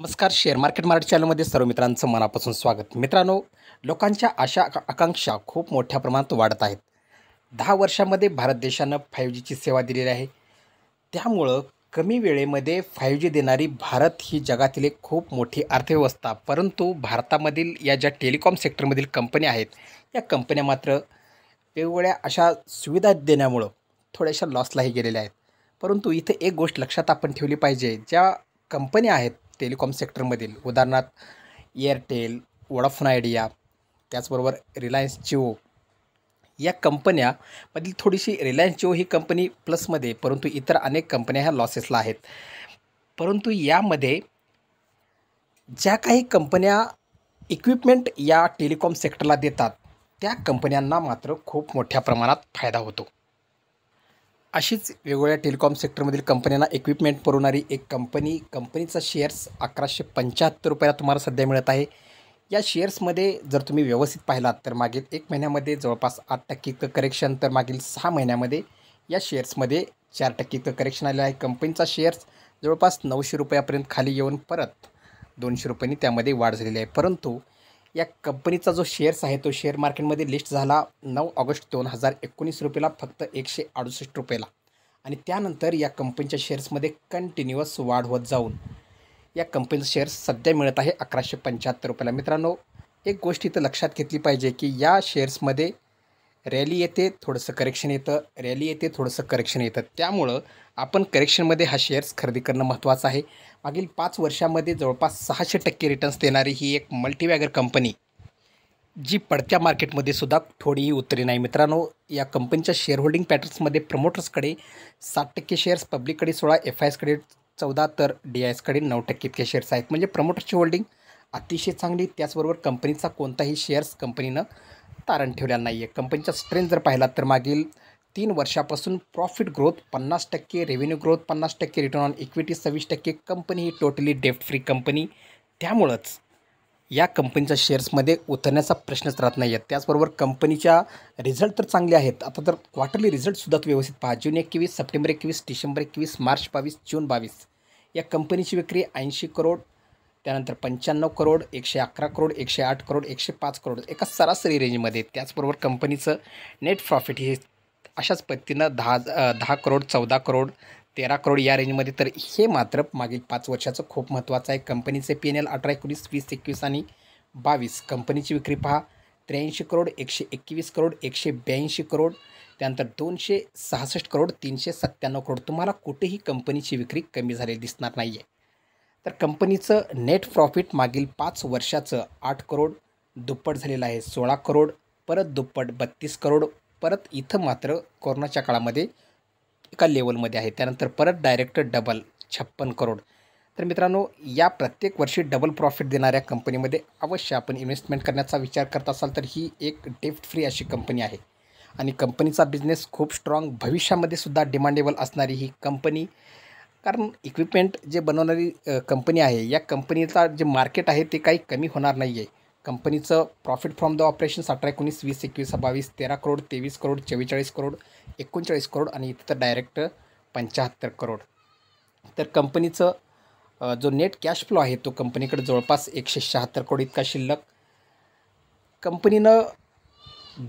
नमस्कार share market Marathi चॅनलमध्ये सर्व मित्रांचं मनापासून स्वागत मित्रांनो लोकांच्या आशा आकांक्षा खूप मोठ्या प्रमाणात वाढत आहेत दहा वर्षामध्ये भारत देशानं फाईव्ह जीची सेवा दिलेली आहे त्यामुळं कमी वेळेमध्ये फाईव्ह जी देणारी भारत ही जगातील एक खूप मोठी अर्थव्यवस्था परंतु भारतामधील या ज्या टेलिकॉम सेक्टरमधील कंपन्या आहेत या कंपन्या मात्र वेगवेगळ्या अशा सुविधा देण्यामुळं थोड्याशा लॉसलाही गेलेल्या आहेत परंतु इथं एक गोष्ट लक्षात आपण ठेवली पाहिजे ज्या कंपन्या आहेत टेलिकॉम सेक्टरमधील उदाहरणार्थ एअरटेल वडाफोन आयडिया त्याचबरोबर रिलायन्स जिओ या कंपन्यामधील थोडीशी रिलायन्स जिओ ही कंपनी प्लसमध्ये परंतु इतर अनेक कंपन्या ह्या लॉसेसला आहेत परंतु यामध्ये ज्या काही कंपन्या इक्विपमेंट या टेलिकॉम सेक्टरला देतात त्या कंपन्यांना मात्र खूप मोठ्या प्रमाणात फायदा होतो अशीच वेगवेगळ्या टेलिकॉम सेक्टरमधील कंपन्यांना इक्विपमेंट पुरवणारी एक कंपनी कंपनीचा शेअर्स अकराशे पंच्याहत्तर रुपयाला तुम्हाला सध्या मिळत आहे या शेअर्समध्ये जर तुम्ही व्यवस्थित पाहिलात तर मागील एक महिन्यामध्ये जवळपास आठ टक्के करेक्शन तर मागील सहा महिन्यामध्ये या शेअर्समध्ये चार टक्के करेक्शन आलेलं आहे कंपनीचा शेअर्स जवळपास नऊशे रुपयापर्यंत खाली येऊन परत दोनशे रुपयांनी त्यामध्ये वाढ झालेली आहे परंतु या कंपनीचा जो शेअर्स आहे तो शेअर मार्केटमध्ये लिस्ट झाला नऊ ऑगस्ट दोन हजार एकोणीस रुपयेला फक्त एकशे अडुसष्ट रुपयाला आणि त्यानंतर या कंपनीच्या शेअर्समध्ये कंटिन्युअस वाढ होत जाऊन या कंपनीचं शेअर्स सध्या मिळत आहे अकराशे पंच्याहत्तर रुपयाला मित्रांनो एक गोष्ट इथं लक्षात घेतली पाहिजे की या शेअर्समध्ये रॅली येते थोडंसं करेक्शन येतं रॅली येते थोडंसं करेक्शन येतं त्यामुळं आपण करेक्शनमध्ये हा शेअर्स खरेदी करणं महत्त्वाचं आहे मागील पाच वर्षामध्ये जवळपास सहाशे टक्के रिटर्न्स देणारी ही एक मल्टीवॅगर कंपनी जी पडत्या मार्केटमध्ये सुद्धा थोडीही उतरी नाही मित्रांनो या कंपनीच्या शेअर होल्डिंग पॅटर्न्समध्ये प्रमोटर्सकडे सात टक्के शेअर्स पब्लिककडे सोळा एफ आय एसकडे चौदा तर डी आय एसकडे नऊ टक्के इतके शेअर्स आहेत म्हणजे प्रमोटर्सची होल्डिंग अतिशय चांगली त्याचबरोबर कंपनीचा कोणताही शेअर्स कंपनीनं तारण ठेवल्या नाही आहे कंपनीचा स्ट्रेंथ जर पाहिला तर मागील तीन वर्षापासून प्रॉफिट ग्रोथ पन्नास टक्के रेव्हेन्यू ग्रोथ पन्नास टक्के रिटर्न ऑन इक्विटी सव्वीस टक्के कंपनी ही टोटली डेफ्ट फ्री कंपनी त्यामुळंच या कंपनीच्या शेअर्समध्ये उतरण्याचा प्रश्नच राहत नाही आहे त्याचबरोबर कंपनीच्या रिझल्ट तर चांगले आहेत आता तर क्वार्टरली रिझल्टसुद्धा व्यवस्थित पहा जून एकवीस सप्टेंबर एकवीस डिसेंबर एकवीस मार्च बावीस जून बावीस या कंपनीची विक्री ऐंशी करोड त्यानंतर पंच्याण्णव करोड एकशे अकरा करोड एकशे आठ करोड एकशे पाच करोड एका सरासरी रेंजमध्ये त्याचबरोबर कंपनीचं नेट प्रॉफिट हे अशाच पद्धतीनं दहा दहा करोड चौदा करोड तेरा करोड या रेंजमध्ये तर हे मात्र मागील पाच वर्षाचं खूप महत्त्वाचं आहे कंपनीचे पी एन एल अठरा एकोणीस वीस एकवीस आणि बावीस कंपनीची विक्री पहा त्र्याऐंशी करोड एकशे एकवीस करोड एकशे ब्याऐंशी करोड त्यानंतर दोनशे सहासष्ट करोड तीनशे सत्त्याण्णव करोड तुम्हाला कुठेही कंपनीची विक्री कमी झालेली दिसणार नाही आहे तर कंपनीचं नेट प्रॉफिट मागील पाच वर्षाचं आठ करोड दुप्पट झालेलं आहे सोळा करोड परत दुप्पट बत्तीस करोड परत इथं मात्र कोरोनाच्या काळामध्ये एका लेवलमध्ये आहे त्यानंतर परत डायरेक्ट डबल छप्पन करोड तर मित्रांनो या प्रत्येक वर्षी डबल प्रॉफिट देणाऱ्या कंपनीमध्ये अवश्य आपण इन्व्हेस्टमेंट करण्याचा विचार करत असाल तर ही एक डेफ्ट फ्री अशी कंपनी आहे आणि कंपनीचा बिझनेस खूप स्ट्रॉंग भविष्यामध्ये सुद्धा डिमांडेबल असणारी ही कंपनी कारण इक्विपमेंट जे बनवणारी कंपनी आहे या कंपनीचा जे मार्केट आहे ते काही कमी होणार नाही आहे कंपनीचं प्रॉफिट फ्रॉम द ऑपरेशन्स अठरा एकोणीस वीस एकवीस बावीस तेरा करोड तेवीस करोड चव्वेचाळीस करोड एकोणचाळीस करोड आणि इथं तर डायरेक्ट पंच्याहत्तर करोड तर कंपनीचं जो नेट कॅश फ्लो आहे तो कंपनीकडे जवळपास एकशे शहात्तर कोटी इतका शिल्लक कंपनीनं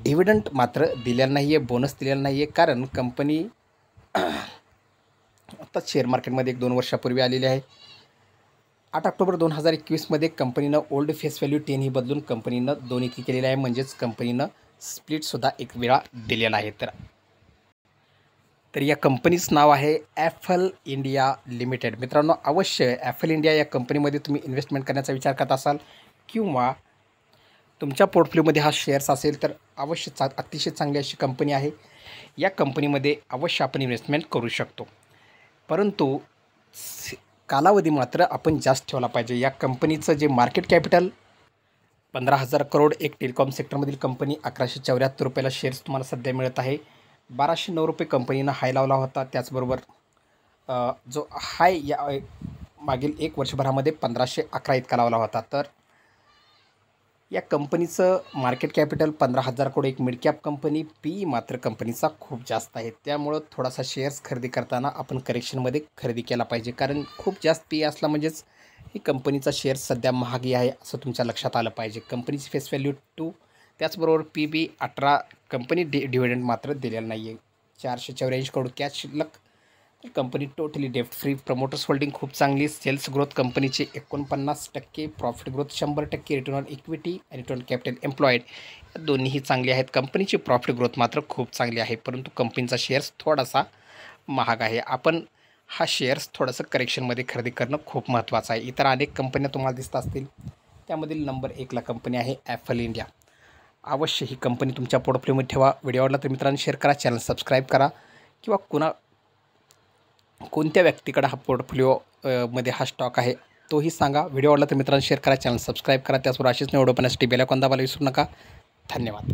डिव्हिडंट मात्र दिलेला नाही आहे बोनस दिलेला नाही आहे कारण कंपनी आत्ताच शेअर मार्केटमध्ये एक दोन वर्षापूर्वी आलेली आहे आठ ऑक्टोबर दोन हजार एकवीसमध्ये कंपनीनं ओल्ड फेस व्हॅल्यू टेन ही बदलून कंपनीनं दोन केलेलं आहे म्हणजेच कंपनीनं स्प्लिटसुद्धा एक वेळा दिलेला आहे तर तर या कंपनीचं नाव आहे ॲफल इंडिया लिमिटेड मित्रांनो अवश्य ॲफल इंडिया या कंपनीमध्ये तुम्ही इन्व्हेस्टमेंट करण्याचा विचार करत असाल किंवा तुमच्या पोर्टफोलिओमध्ये हा शेअर्स असेल तर अवश्य चा अतिशय चांगली अशी कंपनी आहे या कंपनीमध्ये अवश्य आपण इन्व्हेस्टमेंट करू शकतो परंतु कालावधी मात्र आपण जास्त ठेवला पाहिजे या कंपनीचं जे मार्केट कॅपिटल पंधरा हजार करोड एक टेलिकॉम सेक्टरमधील कंपनी अकराशे चौऱ्याहत्तर रुपयाला शेअर्स तुम्हाला सध्या मिळत आहे बाराशे नऊ रुपये कंपनीनं हाय लावला होता त्याचबरोबर जो हाय या मागील एक वर्षभरामध्ये पंधराशे अकरा इतका लावला होता तर या कंपनीचं मार्केट कॅपिटल पंधरा हजार कोटी एक मिडकॅप कंपनी पी मात्र कंपनीचा खूप जास्त आहे त्यामुळं थोडासा शेअर्स खरेदी करताना आपण करेक्शनमध्ये खरेदी केला पाहिजे कारण खूप जास्त पी असला म्हणजेच ही कंपनीचा शेअर सध्या महागी आहे असं तुमच्या लक्षात आलं पाहिजे कंपनीची फेस व्हॅल्यू टू त्याचबरोबर पी बी अठरा कंपनी डि डिव्हिडंड मात्र दिलेला नाही आहे चारशे चौऱ्याऐंशी करोड कॅश शिल्लक कंपनी टोटली डेफ्ट फ्री प्रमोटर्स होल्डिंग खूप चांगली सेल्स ग्रोथ कंपनीचे एकोणपन्नास टक्के प्रॉफिट ग्रोथ शंभर टक्के रिटर्न ऑन इक्विटी आणि रिटर्न कॅपिटल एम्प्लॉईड या दोन्हीही चांगली आहेत कंपनीची प्रॉफिट ग्रोथ मात्र खूप चांगली आहे परंतु कंपनीचा शेअर्स थोडासा महाग आहे आपण हा शेअर्स थोडंसं करेक्शनमध्ये खरेदी करणं खूप महत्त्वाचं आहे इतर अनेक कंपन्या तुम्हाला दिसत असतील त्यामधील नंबर एकला कंपनी आहे ॲफल इंडिया अवश्य ही कंपनी तुमच्या पोर्टफोलिओमध्ये ठेवा व्हिडिओ आवडला तर मित्रांनो शेअर करा चॅनल सबस्क्राईब करा किंवा कुणा कोणत्या व्यक्तीकडे हा पोर्टफोलिओ मध्ये हा स्टॉक आहे तोही सांगा व्हिडिओ आवडला तर मित्रांनो शेअर करा चॅनल सबस्क्राईब करा त्याचबरोबर अशीच निवडपण्यासाठी बेलाकोंदाबाला विसरू नका धन्यवाद